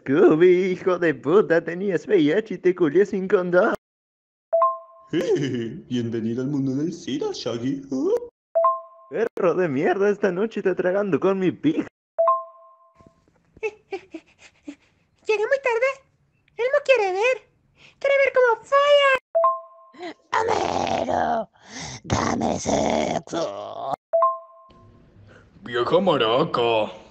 Scooby, hijo de puta, tenías VIH y te culié sin condón. bienvenido al mundo del SIDA, Shaggy. Perro de mierda, esta noche te tragando con mi pija. Llegué muy tarde. Él no quiere ver. Quiere ver cómo falla. Homero, dame sexo. Viejo maraca.